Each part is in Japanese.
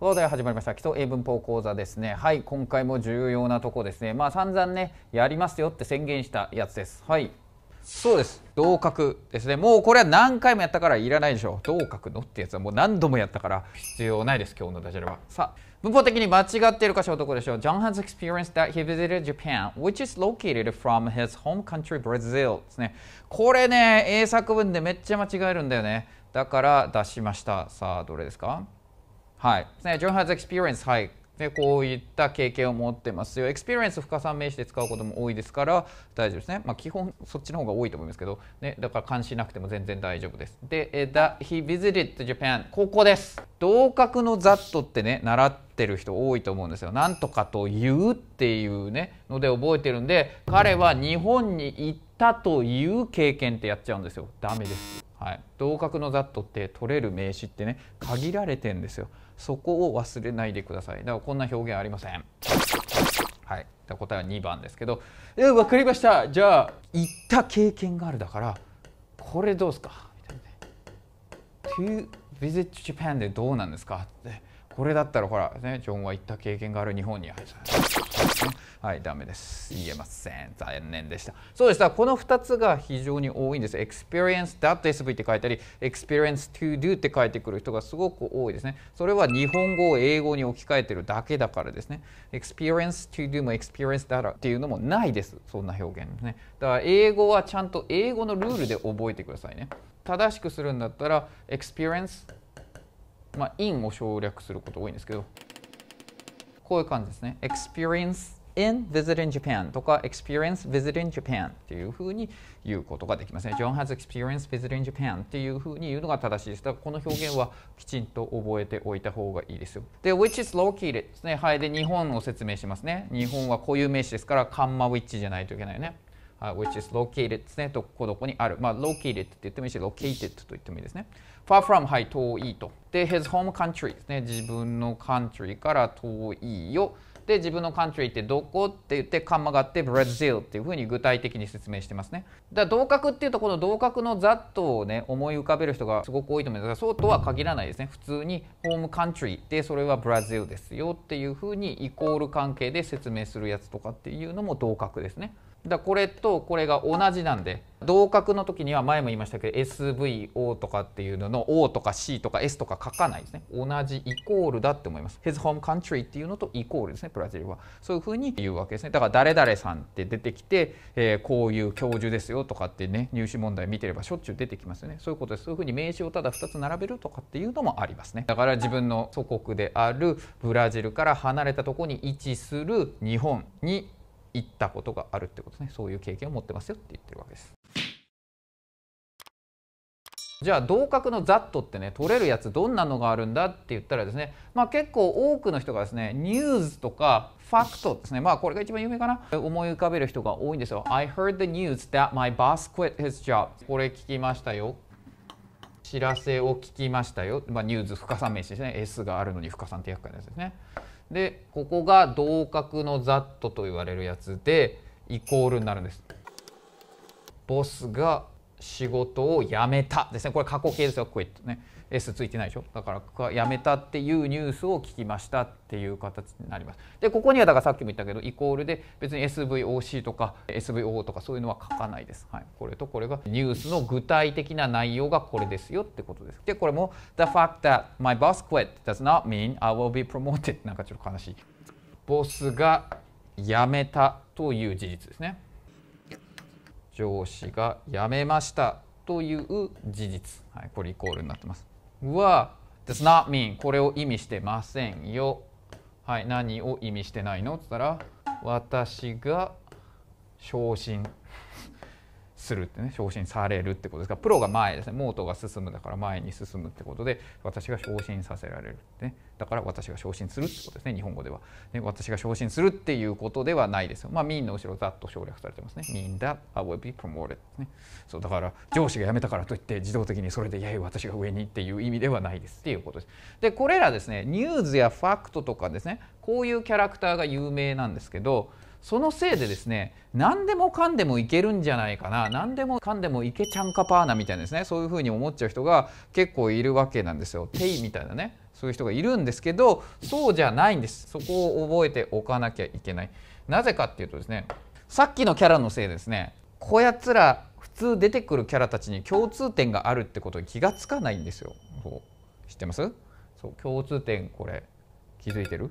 とで始まりました基礎英文法講座ですねはい今回も重要なとこですねまあ散々ねやりますよって宣言したやつですはいそうです同格ですねもうこれは何回もやったからいらないでしょう。同角のってやつはもう何度もやったから必要ないです今日のダジャレはさあ文法的に間違っている箇所はどこでしょう ?John has experienced that he visited Japan, which is located from his home country Brazil ですね。これね、英作文でめっちゃ間違えるんだよね。だから出しました。さあ、どれですかはい。ね、John has experience. はい。ね、こういった経験を持ってますよ。エクスピリエンス不可算名詞で使うことも多いですから大丈夫ですね。まあ、基本そっちの方が多いと思いますけど、ね、だから関心なくても全然大丈夫です。で、えだ He visited Japan ここです。同格のザットってね習ってる人多いと思うんですよ。なんとかというっていうねので覚えてるんで彼は日本に行ったという経験ってやっちゃうんですよ。ダメです。はい、同格の that って取れる名詞ってね限られてんですよそこを忘れないでくださいだからこんな表現ありませんはい答えは2番ですけど「え分かりましたじゃあ行った経験がある」だからこれどうすかみたいな、To visit Japan でどうなんですかってこれだったらほらねジョンは行った経験がある日本にですてですね。はい、ダメです。言えません。残念でした。そうでした。この2つが非常に多いんです。experience.sv って書いたり、experience to do って書いてくる人がすごく多いですね。それは日本語を英語に置き換えてるだけだからですね。experience to do も experience だらっていうのもないです。そんな表現ですね。だから英語はちゃんと英語のルールで覚えてくださいね。正しくするんだったら、experience まあ、in を省略すること多いんですけどこういう感じですね。experience in visit in g Japan とか experience visit in g Japan っていうふうに言うことができますね。John has experienced visit in g Japan っていうふうに言うのが正しいです。だからこの表現はきちんと覚えておいた方がいいですよ。で、which is located ですね。はい。で、日本を説明しますね。日本は固有名詞ですから、カンマ which じゃないといけないよね。uh, which is located ですね、どこどこにある。まあ、located って言ってもいいし、located と言ってもいいですね。far from はい、遠いと。で、his home country ですね、自分の country から遠いよ。で、自分の country ってどこって言って、カンマがあって、Brazil っていうふうに具体的に説明してますね。だから、同格っていうと、この同格のざっとをね、思い浮かべる人がすごく多いと思いますが、そうとは限らないですね。普通に、ホームカントリーで、それは Brazil ですよっていうふうに、イコール関係で説明するやつとかっていうのも同格ですね。だこれとこれが同じなんで同格の時には前も言いましたけど SVO とかっていうのの O とか C とか S とか書かないですね同じイコールだって思います His home country っていうのとイコールですねブラジルはそういうふうに言うわけですねだから誰々さんって出てきて、えー、こういう教授ですよとかってね入試問題見てればしょっちゅう出てきますよねそういうことですそういうふうに名詞をただ2つ並べるとかっていうのもありますねだから自分の祖国であるブラジルから離れたところに位置する日本に行ったことがあるってことねそういう経験を持ってますよって言ってるわけですじゃあ同格のざっとってね取れるやつどんなのがあるんだって言ったらですね、まあ、結構多くの人がですねニュースとかファクトですねまあこれが一番有名かな思い浮かべる人が多いんですよ I heard the news that my boss quit his job これ聞きましたよ知らせを聞きましたよ、まあ、ニュース深さ名詞ですね S があるのに深さんって厄介なやつですねでここが同角のざっとと言われるやつでイコールになるんです。ボスが仕事を辞めたですねこれ過去形ですよこういったね。S ついてないでしょだからやめたっていうニュースを聞きましたっていう形になります。でここにはだからさっきも言ったけどイコールで別に SVOC とか SVO とかそういうのは書かないです。はい、これとこれがニュースの具体的な内容がこれですよってことです。でこれも The fact that my boss quit does not mean I will be promoted なんかちょっと悲しい。ボスが辞めたという事実ですね。上司が辞めましたという事実、はい、これイコールになってます。は does not mean これを意味してませんよ。はい、何を意味してないのって言ったら私が昇進するってね昇進されるってことですからプロが前ですねモートが進むだから前に進むってことで私が昇進させられるってねだから私が昇進するってことですね日本語では、ね、私が昇進するっていうことではないですよまあ民の後ろざっと省略されてますね民だ I will be promoted ねそうだから上司が辞めたからといって自動的にそれでいやいや私が上にっていう意味ではないですっていうことですでこれらですねニュースやファクトとかですねこういうキャラクターが有名なんですけどそのせいでですね何でもかんでもいけるんじゃないかな何でもかんでもいけちゃんかパーナみたいなですねそういうふうに思っちゃう人が結構いるわけなんですよ。テイみたいなねそういう人がいるんですけどそうじゃないんですそこを覚えておかなきゃいけない。なぜかっていうとですねさっきのキャラのせいですねこやつら普通出てくるキャラたちに共通点があるってことに気がつかないんですよ。そう知ってますそう共通点これ気づいてる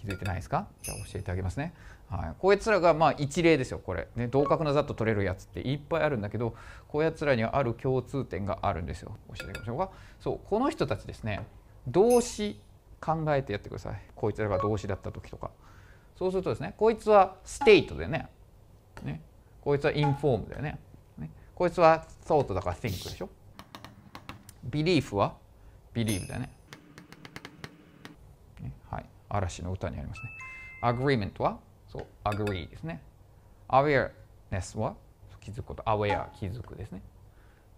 気づいてないですかじゃあ教えてあげますね。はい、こいつらがまあ一例ですよこれ、ね、同格の座と取れるやつっていっぱいあるんだけどこやつらにはある共通点があるんですよ教えていきましょうかそうこの人たちですね動詞考えてやってくださいこいつらが動詞だった時とかそうするとですねこいつはステイトだよねねこいつはインフォームだよねねこいつはソートだから think でしょビリーフはビリーブだよねねはい嵐の歌にありますねアグリーメントはそう agree ですね awareness は気づくこと aware 気づくですね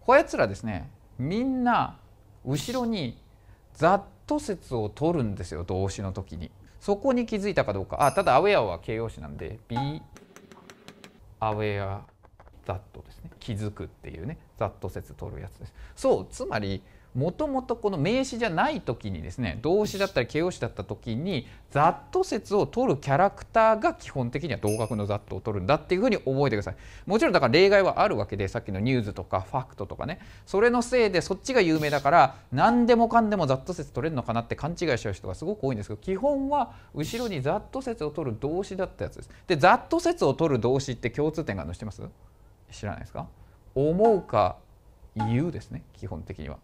こやつらですねみんな後ろにざっと説を取るんですよ動詞の時にそこに気づいたかどうかあただ aware は形容詞なんで be aware that ですね気づくっていうねざっと説取るやつですそうつまりもともとこの名詞じゃない時にですね動詞だったり形容詞だった時にざっと説を取るキャラクターが基本的には同格のざっとを取るんだっていうふうに覚えてくださいもちろんだから例外はあるわけでさっきのニュースとかファクトとかねそれのせいでそっちが有名だから何でもかんでもざっと説取れるのかなって勘違いしちゃう人がすごく多いんですけど基本は後ろにざっと説を取る動詞だったやつですでっと説を取る動詞って共通点が載せてます知らないですか思うか言うですね基本的には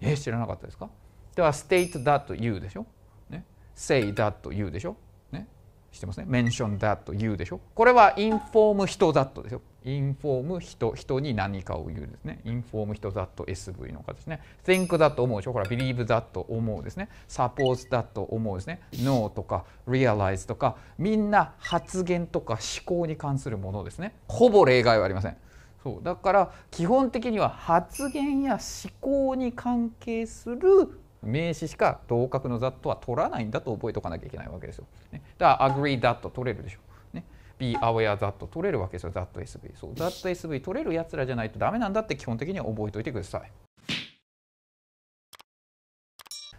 えー、知らなかったですかでは state that you でしょ、ね、say that you でしょ、ね、知ってますね mention that you でしょこれは inform 人 that でしょ inform 人人に何かを言うですね inform 人 that SV の方ですね think that 思うでしょほら believe that 思うですね suppose that 思うですね know とか realize とかみんな発言とか思考に関するものですねほぼ例外はありませんそうだから基本的には発言や思考に関係する名詞しか同格の that は取らないんだと覚えておかなきゃいけないわけですよ。ね、だから agree that 取れるでしょ。ね、be aware that 取れるわけですよ。that sv。そう that sv 取れるやつらじゃないとダメなんだって基本的には覚えておいてください。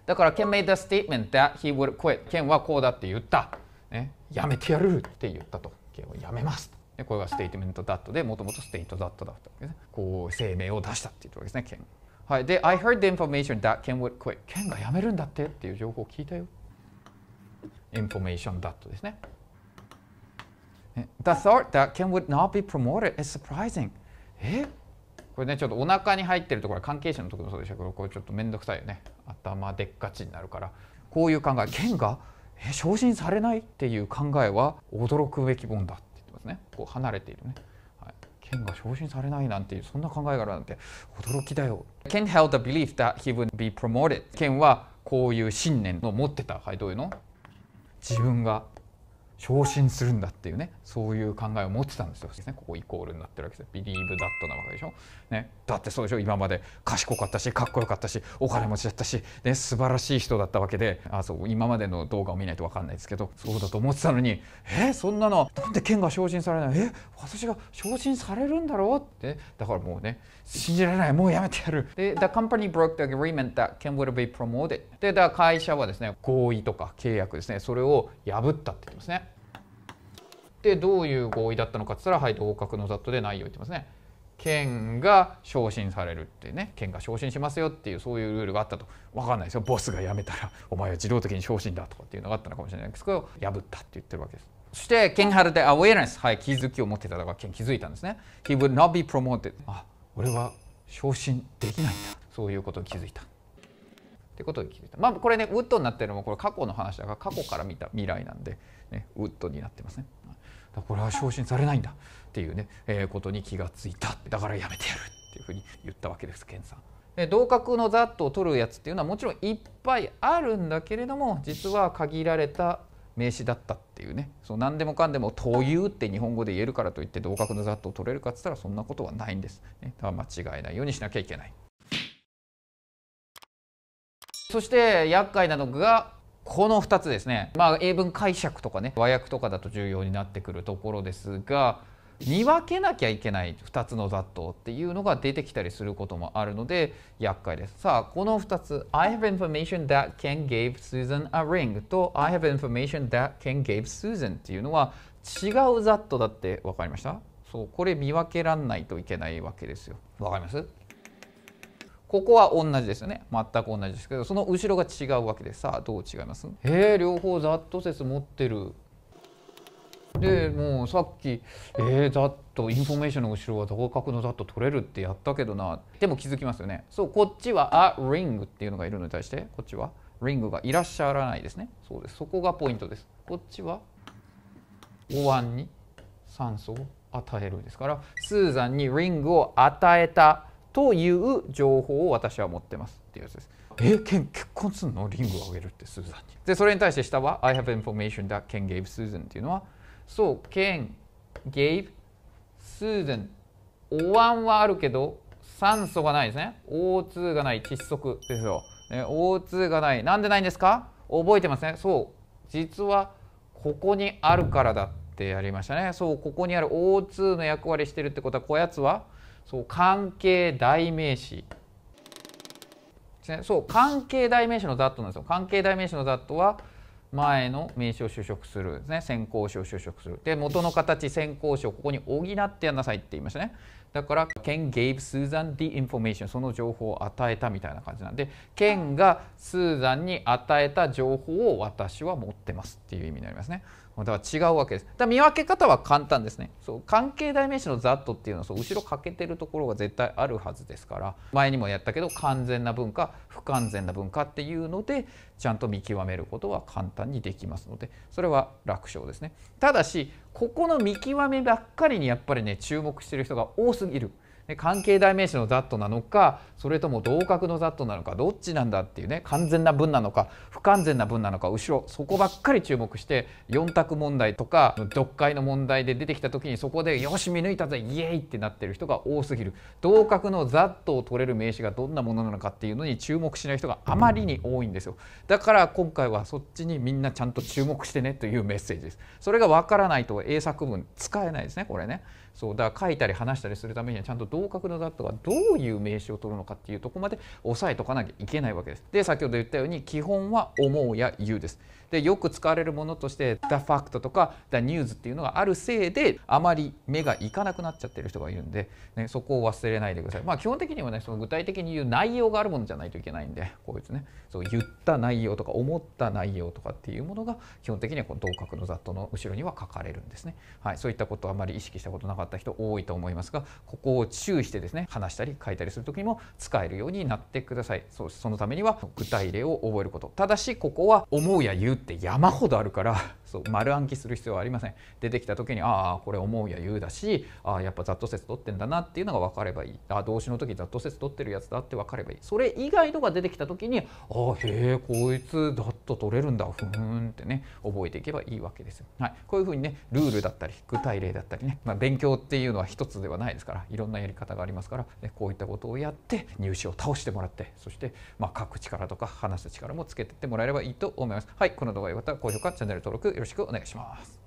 だから Ken made the statement that he would quit. Ken はこうだって言った。ね、やめてやるって言ったと。Ken はやめます。でこれがステイトメントダットでもともとステイトダットだったわけですね。こう声明を出したって言ったわけですね、ケン。はい、で、I heard the information that Ken would quit. ケンが辞めるんだってっていう情報を聞いたよ。information t t ですね。The thought that Ken would not be promoted is surprising. えこれね、ちょっとお腹に入ってるところ関係者のところもそうでしたけど、これちょっと面倒くさいよね。頭でっかちになるから。こういう考え、ケンがえ昇進されないっていう考えは驚くべきもんだ。ねこう離れているね、はい、が昇進されないなんていうそんな考えがあるなんて驚きだよ剣 held belief that he would be promoted はこういう信念を持ってたはいどういうの自分が昇進するんだっていうねそういう考えを持ってたんですよ、ここイコールになってるわけですビリーブダットなわけでしょ、ね、だってそうでしょ今まで賢かったしかっこよかったしお金持ちだったし、ね、素晴らしい人だったわけであそう今までの動画を見ないと分かんないですけどそうだと思ってたのにえそんなのなんで剣が昇進されないえ私が昇進されるんだろうってだからもうね信じられないもうやめてやるで The company broke the agreement that Ken w i l l be promoted でだ会社はですね合意とか契約ですねそれを破ったって言ってますねでどういう合意だったのかっつったらはい同格のざっとで内容言ってますね。県が昇進されるってね県が昇進しますよっていうそういうルールがあったと分かんないですよボスが辞めたらお前は自動的に昇進だとかっていうのがあったのかもしれないですけど破ったって言ってるわけです。そして県春でアウェアネスはい気づきを持ってたのか県気づいたんですね。He would not be promoted あ俺は昇進できないんだそういうことに気づいた。ってことに気づいた。まあこれねウッドになってるのもこれ過去の話だから過去から見た未来なんで、ね、ウッドになってますね。これは昇進されないんだっていうね、えー、ことに気がついただからやめてやるっていうふうに言ったわけです健さん。で同格のざっとを取るやつっていうのはもちろんいっぱいあるんだけれども実は限られた名詞だったっていうねそう何でもかんでも「という」って日本語で言えるからといって同格のざっとを取れるかっつったらそんなことはないんです、ね。だから間違いないようにしなきゃいけない。そして厄介なのがこの2つですね、まあ、英文解釈とかね和訳とかだと重要になってくるところですが見分けなきゃいけない2つの雑踏っていうのが出てきたりすることもあるので厄介ですさあこの2つ I have information that Ken gave Susan a ring と I have information that Ken gave Susan っていうのは違う雑踏だって分かりましたそうこれ見分けらんないといけないわけですよ分かりますここは同じですよね全く同じですけどその後ろが違うわけでさあどう違いますへえ両方ざっと説持ってるでもうさっき「えー、ざっとインフォメーションの後ろは同角のざっと取れる」ってやったけどなでも気づきますよねそうこっちは「あリング」っていうのがいるのに対してこっちは「リング」が「いらっしゃらない」ですねそうですそこがポイントですこっちはお椀に酸素を与えるですからスーザンにリングを与えたという情報を私は持ってますっていうやつです。え、ケン結婚するのリングをあげるってスーザンに。で、それに対して下は I have information that Ken gave Susan っていうのはそう、Ken gave Susan お椀はあるけど酸素がないですね。O2 がない窒息ですよ。ね、O2 がない。なんでないんですか覚えてますね。そう。実はここにあるからだってやりましたね。そう、ここにある O2 の役割してるってことは、こやつはそう関係代名詞そう関係代名詞のざっとなんですよ関係代名詞のざっとは前の名詞を修飾するですね先行詞を修飾するで元の形先行詞をここに補ってやんなさいって言いましたねだから Ken gave Susan the information その情報を与えたみたいな感じなんで Ken がスーザンに与えた情報を私は持ってますっていう意味になりますねだから違うわけですだ見分け方は簡単ですねそう関係代名詞の「that」っていうのはそう後ろ欠けてるところが絶対あるはずですから前にもやったけど完全な文化不完全な文化っていうのでちゃんと見極めることは簡単にできますのでそれは楽勝ですねただしここの見極めばっかりにやっぱりね注目してる人が多すぎる関係代名詞のざっと」なのかそれとも同格のざっと」なのかどっちなんだっていうね完全な文なのか不完全な文なのか後ろそこばっかり注目して4択問題とか読解の問題で出てきた時にそこでよし見抜いたぜイエイってなってる人が多すぎる同格のざっと」を取れる名詞がどんなものなのかっていうのに注目しない人があまりに多いんですよだから今回はそっちにみんなちゃんと注目してねというメッセージですそれがわからないと英作文使えないですねこれねそうだから書いたり話したりするためにはちゃんと同格の t h a がどういう名詞を取るのかっていうとこまで押さえとかなきゃいけないわけです。で先ほど言ったように基本は思うや言うです。でよく使われるものとして「TheFact」とか「TheNews」っていうのがあるせいであまり目がいかなくなっちゃってる人がいるんで、ね、そこを忘れないでください。まあ基本的にはねその具体的に言う内容があるものじゃないといけないんでこういつねそう言った内容とか思った内容とかっていうものが基本的にはこの同格の雑踏の後ろには書かれるんですね。はい、そういったことあまり意識したことなかった人多いと思いますがここを注意してですね話したり書いたりする時にも使えるようになってください。そうそのためには具体例を覚えることただしここは思うや言うって山ほどあるからそう丸暗記する必要はありません出てきた時にああこれ思うや言うだしああやっぱざっと説取ってんだなっていうのが分かればいいあ動詞の時ざっと説取ってるやつだって分かればいいそれ以外のが出てきた時にああへえこいつざっと取れるんだふんってね覚えていけばいいわけですよ、はい、こういうふうにねルールだったり具体例だったりね、まあ、勉強っていうのは一つではないですからいろんなやり方がありますから、ね、こういったことをやって入試を倒してもらってそしてまあ書く力とか話す力もつけてってもらえればいいと思います。はい、この動画良かったら高評価、チャンネル登録よろしくしくお願いします。